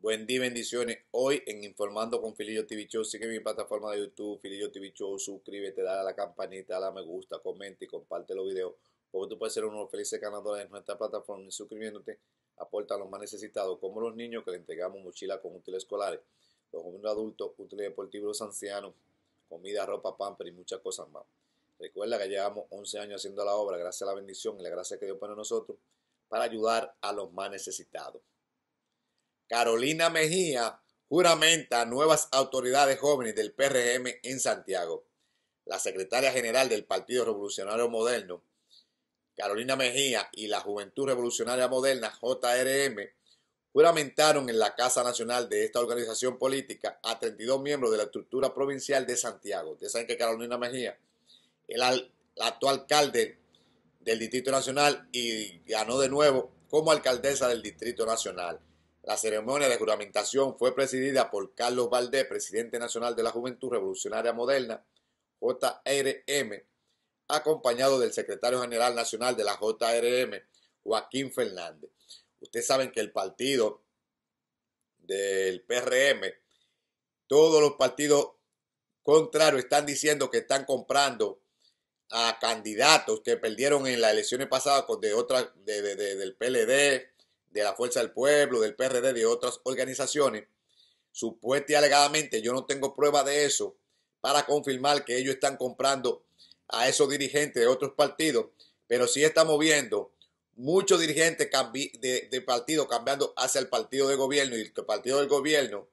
Buen día, bendiciones. Hoy en Informando con Filillo TV Show, sigue mi plataforma de YouTube, Filillo TV Show, suscríbete, dale a la campanita, dale a me gusta, comenta y comparte los videos, porque tú puedes ser uno de los felices ganadores de nuestra plataforma y suscribiéndote, aporta a los más necesitados, como los niños que le entregamos mochilas con útiles escolares, los jóvenes adultos, útiles deportivos, los ancianos, comida, ropa, pamper y muchas cosas más. Recuerda que llevamos 11 años haciendo la obra, gracias a la bendición y la gracia que Dios pone nosotros, para ayudar a los más necesitados. Carolina Mejía juramenta a nuevas autoridades jóvenes del PRM en Santiago. La secretaria general del Partido Revolucionario Moderno, Carolina Mejía, y la Juventud Revolucionaria Moderna, JRM, juramentaron en la Casa Nacional de esta organización política a 32 miembros de la estructura provincial de Santiago. Ustedes saben que Carolina Mejía, es la el actual alcalde del Distrito Nacional, y ganó de nuevo como alcaldesa del Distrito Nacional. La ceremonia de juramentación fue presidida por Carlos Valdés, presidente nacional de la Juventud Revolucionaria Moderna, JRM, acompañado del secretario general nacional de la JRM, Joaquín Fernández. Ustedes saben que el partido del PRM, todos los partidos contrarios están diciendo que están comprando a candidatos que perdieron en las elecciones pasadas de otra, del PLD, de la Fuerza del Pueblo, del PRD, de otras organizaciones, supuestamente y alegadamente, yo no tengo prueba de eso, para confirmar que ellos están comprando a esos dirigentes de otros partidos, pero sí estamos viendo muchos dirigentes de, de partido cambiando hacia el partido de gobierno y el partido del gobierno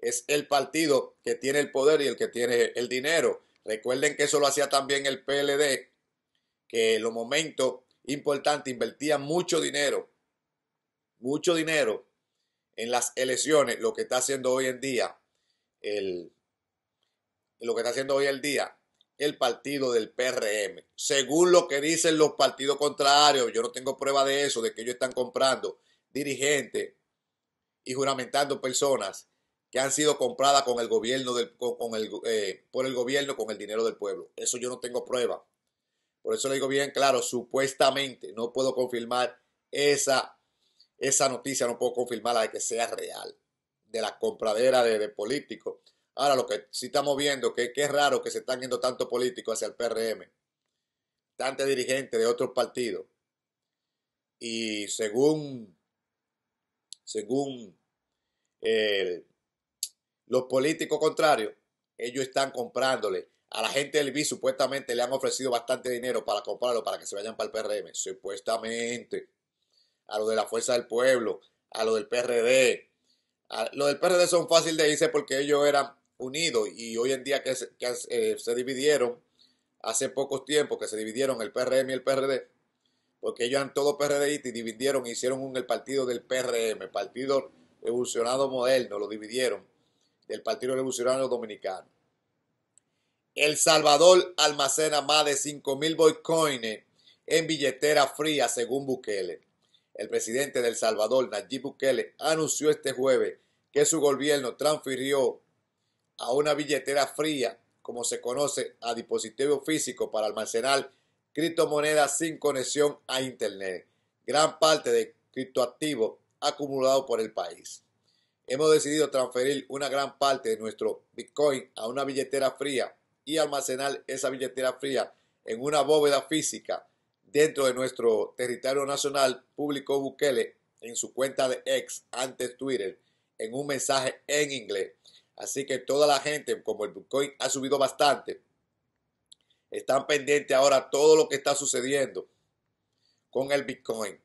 es el partido que tiene el poder y el que tiene el dinero. Recuerden que eso lo hacía también el PLD, que en los momentos importantes invertía mucho dinero mucho dinero en las elecciones, lo que está haciendo hoy en día el, lo que está haciendo hoy el día el partido del PRM. Según lo que dicen los partidos contrarios, yo no tengo prueba de eso, de que ellos están comprando dirigentes y juramentando personas que han sido compradas con el gobierno del, con, el, eh, por el gobierno con el dinero del pueblo. Eso yo no tengo prueba. Por eso le digo bien claro, supuestamente no puedo confirmar esa esa noticia no puedo confirmarla de que sea real, de la compradera de, políticos. Ahora, lo que sí estamos viendo que, que es raro que se están yendo tantos políticos hacia el PRM, tantos dirigentes de otros partidos. Y según, según los políticos contrarios, ellos están comprándole. A la gente del BI supuestamente le han ofrecido bastante dinero para comprarlo, para que se vayan para el PRM, supuestamente a lo de la Fuerza del Pueblo, a lo del PRD. Los lo del PRD son fácil de irse porque ellos eran unidos y hoy en día que, se, eh, dividieron, hace pocos tiempos que se dividieron el PRM y el PRD, porque ellos eran todo PRD y dividieron, hicieron un, el partido del PRM, Partido Revolucionario Moderno, lo dividieron del Partido Revolucionario Dominicano. El Salvador almacena más de 5.000 mil en billetera fría, según Bukele. El presidente del Salvador, Nayib Bukele, anunció este jueves que su gobierno transfirió a una billetera fría, como se conoce, a dispositivo físico para almacenar criptomonedas sin conexión a Internet, gran parte de criptoactivos acumulado por el país. Hemos decidido transferir una gran parte de nuestro Bitcoin a una billetera fría y almacenar esa billetera fría en una bóveda física dentro de nuestro territorio nacional, publicó Bukele en su cuenta de ex, antes Twitter, en un mensaje en inglés. Así que toda la gente, como el Bitcoin ha subido bastante, están pendientes ahora todo lo que está sucediendo con el Bitcoin.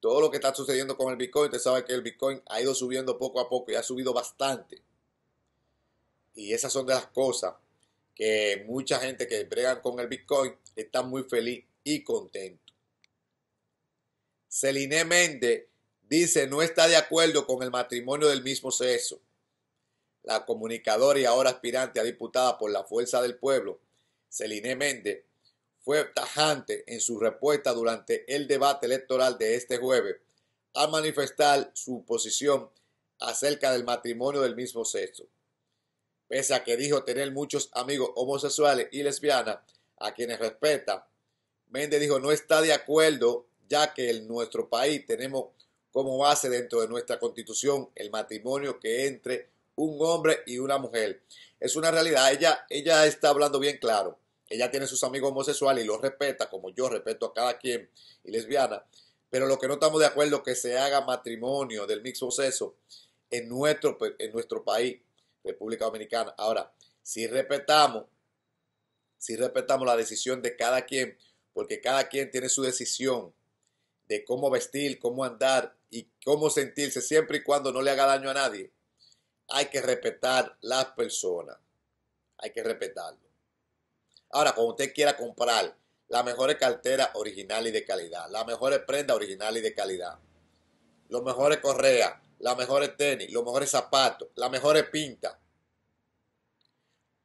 Todo lo que está sucediendo con el Bitcoin, usted sabe que el Bitcoin ha ido subiendo poco a poco y ha subido bastante. Y esas son de las cosas que mucha gente que bregan con el Bitcoin está muy feliz y contento. Celine Méndez dice no está de acuerdo con el matrimonio del mismo sexo. La comunicadora y ahora aspirante a diputada por la Fuerza del Pueblo, Celine Méndez, fue tajante en su respuesta durante el debate electoral de este jueves al manifestar su posición acerca del matrimonio del mismo sexo. Pese a que dijo tener muchos amigos homosexuales y lesbianas a quienes respeta, Méndez dijo no está de acuerdo, ya que en nuestro país tenemos como base dentro de nuestra constitución el matrimonio que entre un hombre y una mujer. Es una realidad, ella, ella está hablando bien claro. Ella tiene sus amigos homosexuales y los respeta, como yo respeto a cada quien y lesbiana. Pero lo que no estamos de acuerdo es que se haga matrimonio del mismo sexo en nuestro, en nuestro país, República Dominicana. Ahora, si respetamos, si respetamos la decisión de cada quien, porque cada quien tiene su decisión de cómo vestir, cómo andar y cómo sentirse, siempre y cuando no le haga daño a nadie. Hay que respetar las personas. Hay que respetarlo. Ahora, cuando usted quiera comprar las mejores carteras originales y de calidad, las mejores prendas originales y de calidad, los mejores correas, las mejores tenis, los mejores zapatos, las mejores pintas,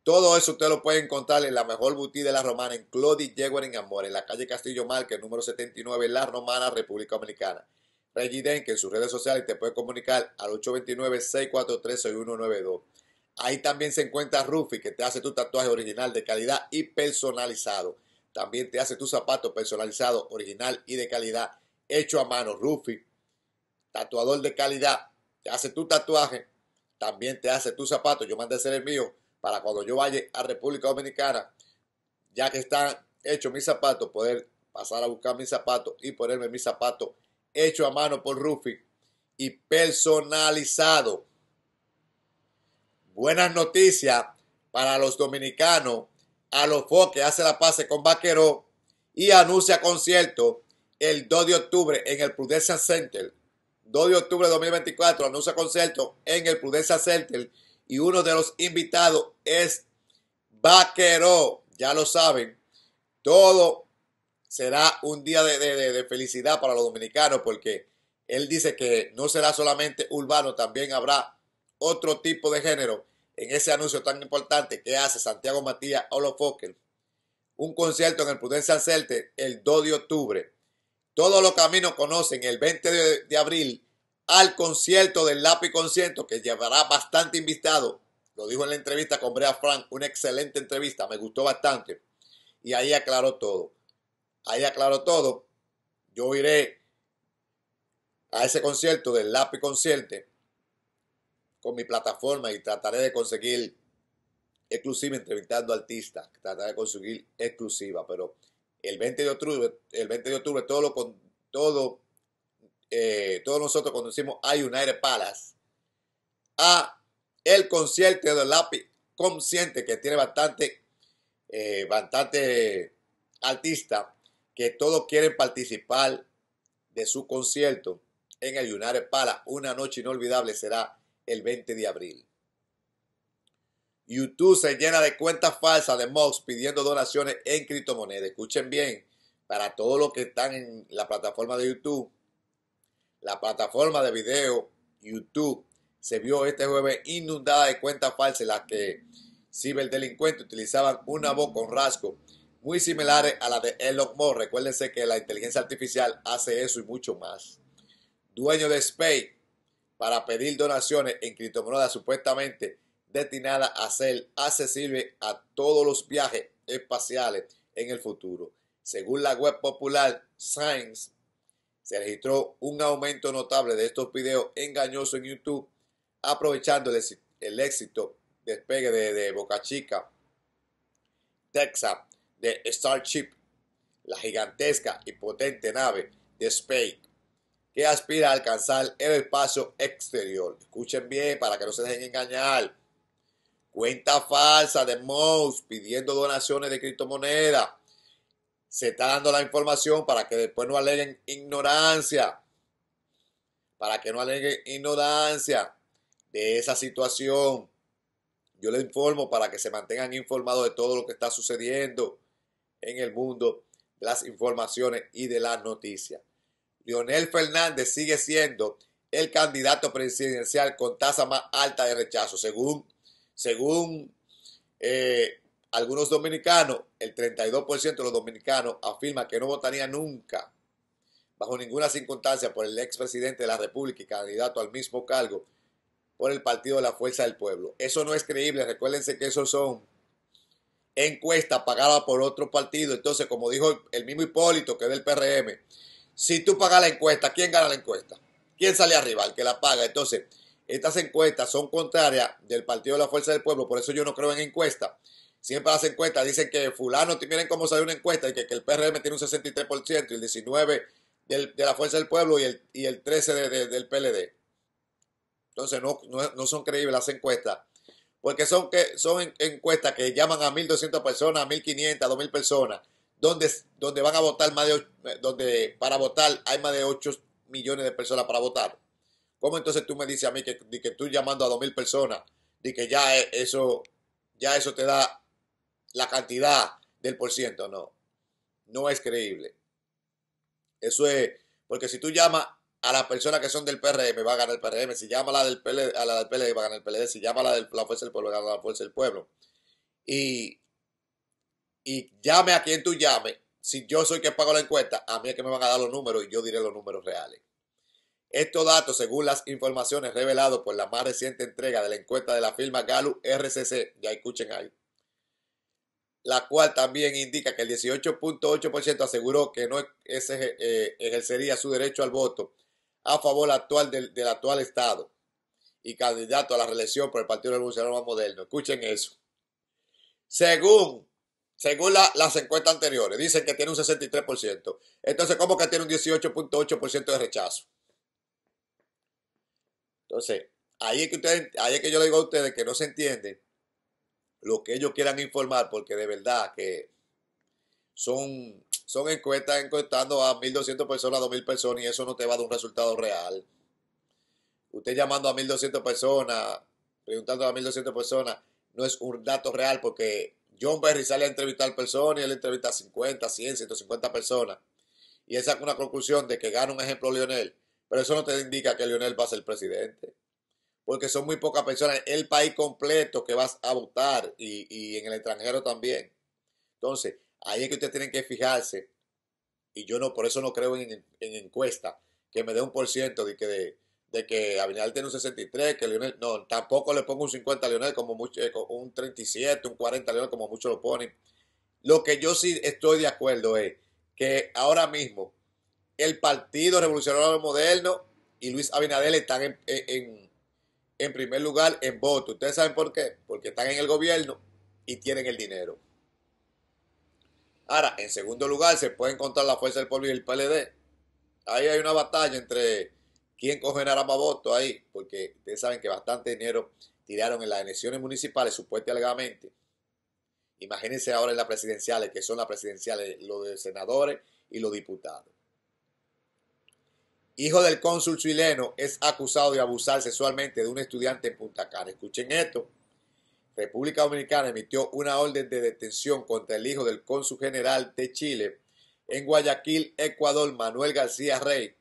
todo eso usted lo puede encontrar en la mejor boutique de la romana, en Clodi en Amor, en la calle Castillo Marque, número 79, La Romana, República Dominicana. Regiden, que en sus redes sociales te puede comunicar al 829-643-6192. Ahí también se encuentra Rufi, que te hace tu tatuaje original de calidad y personalizado. También te hace tu zapato personalizado, original y de calidad, hecho a mano. Rufi, tatuador de calidad, te hace tu tatuaje, también te hace tu zapato. Yo mandé a hacer el mío para cuando yo vaya a República Dominicana, ya que están hechos mis zapatos, poder pasar a buscar mis zapatos y ponerme mis zapatos hechos a mano por Rufi y personalizado. Buenas noticias para los dominicanos. A los foques. hace la pase con Vaquero. y anuncia concierto el 2 de octubre en el Prudencia Center. 2 de octubre de 2024 anuncia concierto en el Prudencia Center y uno de los invitados es Vaquero. Ya lo saben, todo será un día de, felicidad para los dominicanos porque él dice que no será solamente urbano, también habrá otro tipo de género en ese anuncio tan importante que hace Santiago Matías Olofokel. Un concierto en el Prudencia Celte el 2 de octubre. Todos los caminos conocen el 20 de abril al concierto del Lápiz Concierto, que llevará bastante invitado. Lo dijo en la entrevista con Brea Frank, una excelente entrevista, me gustó bastante. Y ahí aclaró todo. Ahí aclaró todo. Yo iré a ese concierto del Lápiz Concierto con mi plataforma y trataré de conseguir exclusiva entrevistando artistas. Trataré de conseguir exclusiva, pero el 20 de octubre, el 20 de octubre todo lo, todo eh, todos nosotros conducimos a United Palace, a el concierto de lápiz consciente que tiene bastante, eh, bastante artista que todos quieren participar de su concierto en el United Palace. Una noche inolvidable será el 20 de abril. YouTube se llena de cuentas falsas de Mox pidiendo donaciones en criptomonedas. Escuchen bien, para todos los que están en la plataforma de YouTube, la plataforma de video YouTube se vio este jueves inundada de cuentas falsas en las que ciberdelincuentes utilizaban una voz con rasgos muy similares a la de Elon Musk. Recuérdense que la inteligencia artificial hace eso y mucho más. Dueño de Space para pedir donaciones en criptomonedas supuestamente destinadas a ser accesible a todos los viajes espaciales en el futuro. Según la web popular Science, se registró un aumento notable de estos videos engañosos en YouTube, aprovechando el, éxito despegue de, Boca Chica, Texas, de Starship, la gigantesca y potente nave de Space, que aspira a alcanzar el espacio exterior. Escuchen bien para que no se dejen engañar. Cuenta falsa de Mouse pidiendo donaciones de criptomonedas se está dando la información para que después no aleguen ignorancia, para que no aleguen ignorancia de esa situación. Yo le informo para que se mantengan informados de todo lo que está sucediendo en el mundo las informaciones y de las noticias. Lionel Fernández sigue siendo el candidato presidencial con tasa más alta de rechazo, según, según eh, algunos dominicanos, el 32% de los dominicanos afirma que no votaría nunca, bajo ninguna circunstancia, por el expresidente de la República y candidato al mismo cargo por el Partido de la Fuerza del Pueblo. Eso no es creíble, recuérdense que eso son encuestas pagadas por otro partido. Entonces, como dijo el mismo Hipólito, que es del PRM, si tú pagas la encuesta, ¿quién gana la encuesta? ¿Quién sale arriba? El que la paga. Entonces, estas encuestas son contrarias del Partido de la Fuerza del Pueblo, por eso yo no creo en encuestas siempre hacen encuestas dicen que fulano, miren cómo salió una encuesta y que, el PRM tiene un 63% y el 19% de la Fuerza del Pueblo y el, el 13% del PLD. Entonces no, son creíbles las encuestas, porque son, que, son encuestas que llaman a 1.200 personas, a 1.500, a 2.000 personas, donde, donde van a votar más de, donde para votar hay más de 8 millones de personas para votar. ¿Cómo entonces tú me dices a mí que, que tú llamando a 2.000 personas, de que ya eh, eso, ya eso te da la cantidad del por ciento, no. No es creíble. Eso es, porque si tú llamas a las personas que son del PRM, va a ganar el PRM. Si llama a la del PLD, a la del va a ganar el PLD. Si llama a la de la Fuerza del Pueblo, va a ganar la Fuerza del Pueblo. Y, llame a quien tú llame. Si yo soy que pago la encuesta, a mí es que me van a dar los números y yo diré los números reales. Estos datos, según las informaciones reveladas por la más reciente entrega de la encuesta de la firma Galu RCC, ya escuchen ahí, la cual también indica que el 18.8% aseguró que no ese, eh, ejercería su derecho al voto a favor actual del, actual Estado y candidato a la reelección por el Partido Revolucionario Moderno. Escuchen eso. Según, según las encuestas anteriores, dicen que tiene un 63%. Entonces, ¿cómo que tiene un 18.8% de rechazo? Entonces, ahí es, que ustedes, ahí es que yo le digo a ustedes que no se entienden lo que ellos quieran informar, porque de verdad que son, son encuestas encuestando a 1.200 personas, 2.000 personas, y eso no te va a dar un resultado real. Usted llamando a 1.200 personas, preguntando a 1.200 personas, no es un dato real porque John Berry sale a entrevistar personas y él entrevista a 50, 100, 150 personas. Y él saca una conclusión de que gana un ejemplo Lionel, pero eso no te indica que Lionel va a ser presidente porque son muy pocas personas, el país completo que vas a votar y, en el extranjero también. Entonces, ahí es que ustedes tienen que fijarse, y yo no, por eso no creo en, encuesta, que me dé un por ciento de que, de, que Abinadel tiene un 63, que Leonel, no, tampoco le pongo un 50 a Leonel, como mucho, eh, un 37, un 40 a Leonel, como mucho lo ponen. Lo que yo sí estoy de acuerdo es que ahora mismo el Partido Revolucionario Moderno y Luis Abinadel están en en primer lugar en voto. ¿Ustedes saben por qué? Porque están en el gobierno y tienen el dinero. Ahora, en segundo lugar, se puede encontrar la Fuerza del Pueblo y el PLD. Ahí hay una batalla entre quién cogerá más voto ahí, porque ustedes saben que bastante dinero tiraron en las elecciones municipales, supuestamente. Imagínense ahora en las presidenciales, que son las presidenciales, los de senadores y los diputados hijo del cónsul chileno, es acusado de abusar sexualmente de un estudiante en Punta Cana. Escuchen esto. República Dominicana emitió una orden de detención contra el hijo del cónsul general de Chile en Guayaquil, Ecuador, Manuel García Rey,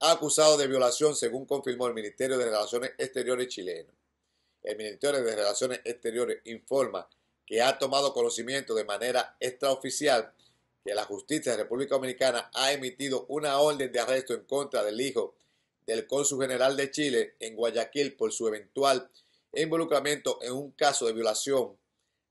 acusado de violación según confirmó el Ministerio de Relaciones Exteriores chileno. El Ministerio de Relaciones Exteriores informa que ha tomado conocimiento de manera extraoficial que la justicia de la República Dominicana ha emitido una orden de arresto en contra del hijo del cónsul general de Chile en Guayaquil por su eventual involucramiento en un caso de violación,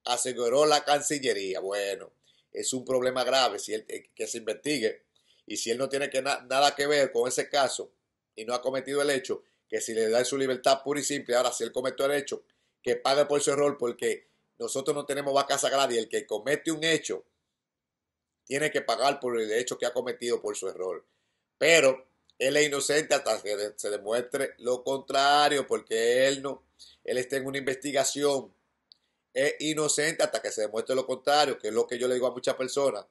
aseguró la Cancillería. Bueno, es un problema grave si eh, que se investigue y si él no tiene nada que ver con ese caso y no ha cometido el hecho, que si le da su libertad pura y simple, ahora si él cometió el hecho, que pague por su error porque nosotros no tenemos vaca sagrada y el que comete un hecho tiene que pagar por el hecho que ha cometido por su error. Pero él es inocente hasta que se demuestre lo contrario, porque él no, él está en una investigación. Es inocente hasta que se demuestre lo contrario, que es lo que yo le digo a muchas personas.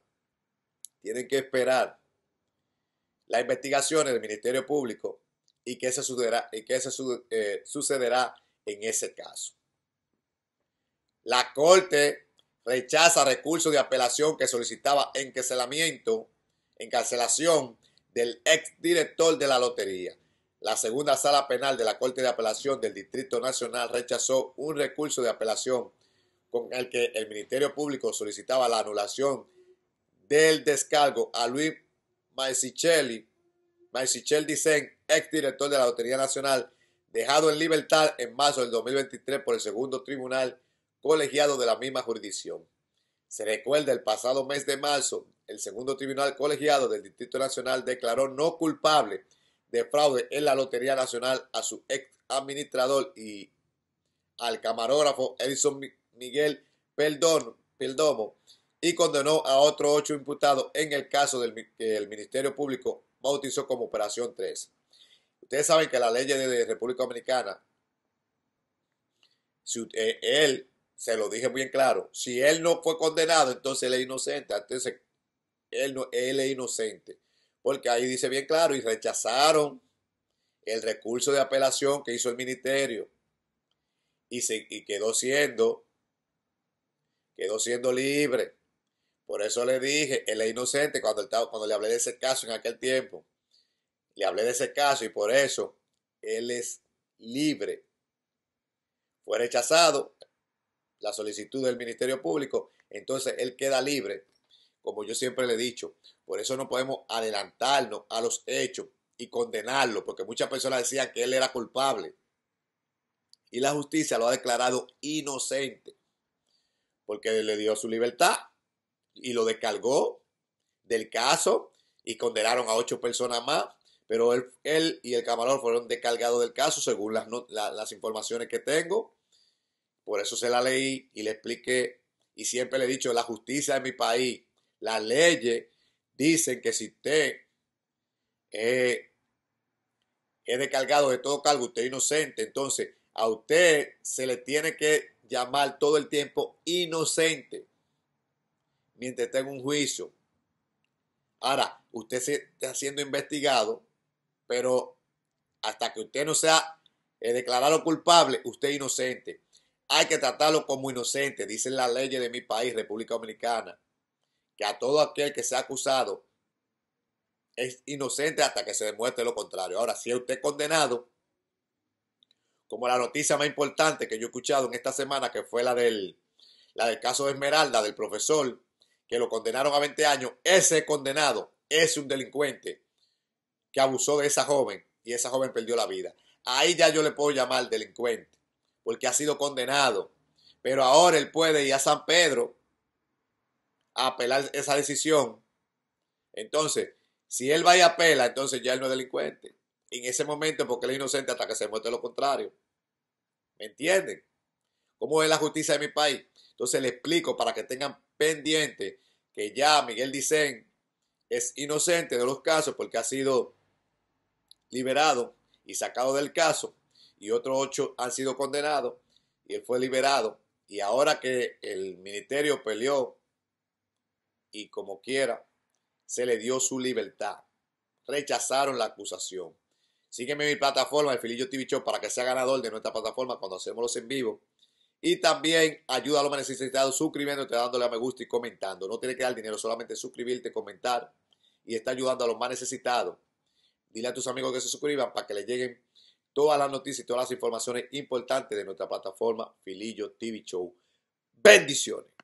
Tienen que esperar la investigación del Ministerio Público y qué se sucederá, y que se, eh, sucederá en ese caso. La Corte rechaza recurso de apelación que solicitaba encarcelamiento, encarcelación del exdirector de la lotería. La segunda sala penal de la Corte de Apelación del Distrito Nacional rechazó un recurso de apelación con el que el Ministerio Público solicitaba la anulación del descargo a Luis Maesichelli, Maicichelli ex exdirector de la Lotería Nacional, dejado en libertad en marzo del 2023 por el segundo tribunal colegiado de la misma jurisdicción. Se recuerda el pasado mes de marzo, el segundo tribunal colegiado del Distrito Nacional declaró no culpable de fraude en la Lotería Nacional a su ex administrador y al camarógrafo Edison Miguel Peldomo y condenó a otros ocho imputados en el caso del, que el Ministerio Público bautizó como Operación 3. Ustedes saben que la ley de República Dominicana, si, eh, él se lo dije bien claro, si él no fue condenado, entonces él es inocente, entonces él, no, él es inocente, porque ahí dice bien claro, y rechazaron el recurso de apelación que hizo el ministerio y, se, y quedó siendo, quedó siendo libre. Por eso le dije, él es inocente cuando, cuando le hablé de ese caso en aquel tiempo. Le hablé de ese caso y por eso él es libre. Fue rechazado, la solicitud del Ministerio Público, entonces él queda libre, como yo siempre le he dicho. Por eso no podemos adelantarnos a los hechos y condenarlo, porque muchas personas decían que él era culpable. Y la justicia lo ha declarado inocente, porque le dio su libertad y lo descargó del caso y condenaron a ocho personas más, pero él, y el camarón fueron descargados del caso, según las, las informaciones que tengo. Por eso se la leí y le expliqué y siempre le he dicho, la justicia de mi país, las leyes dicen que si usted es descargado de todo cargo, usted es inocente, entonces a usted se le tiene que llamar todo el tiempo inocente mientras tenga un juicio. Ahora, usted está siendo investigado, pero hasta que usted no sea eh, declarado culpable, usted es inocente hay que tratarlo como inocente, dicen las leyes de mi país, República Dominicana, que a todo aquel que sea acusado es inocente hasta que se demuestre lo contrario. Ahora, si usted condenado, como la noticia más importante que yo he escuchado en esta semana, que fue la del, la del caso de Esmeralda, del profesor, que lo condenaron a 20 años, ese condenado es un delincuente que abusó de esa joven y esa joven perdió la vida. Ahí ya yo le puedo llamar delincuente porque ha sido condenado. Pero ahora él puede ir a San Pedro a apelar esa decisión. Entonces, si él va y apela, entonces ya él no es delincuente. En ese momento, porque él es inocente hasta que se muestre lo contrario. ¿Me entienden? ¿Cómo es la justicia de mi país? Entonces le explico para que tengan pendiente que ya Miguel Dicen es inocente de los casos porque ha sido liberado y sacado del caso y otros ocho han sido condenados y él fue liberado. Y ahora que el ministerio peleó y como quiera, se le dio su libertad. Rechazaron la acusación. Sígueme en mi plataforma, el Filillo TV Show, para que sea ganador de nuestra plataforma cuando hacemos los en vivo. Y también ayuda a los más necesitados suscribiéndote, dándole a me gusta y comentando. No tiene que dar dinero, solamente suscribirte, comentar y está ayudando a los más necesitados. Dile a tus amigos que se suscriban para que le lleguen todas las noticias y todas las informaciones importantes de nuestra plataforma Filillo TV Show. Bendiciones.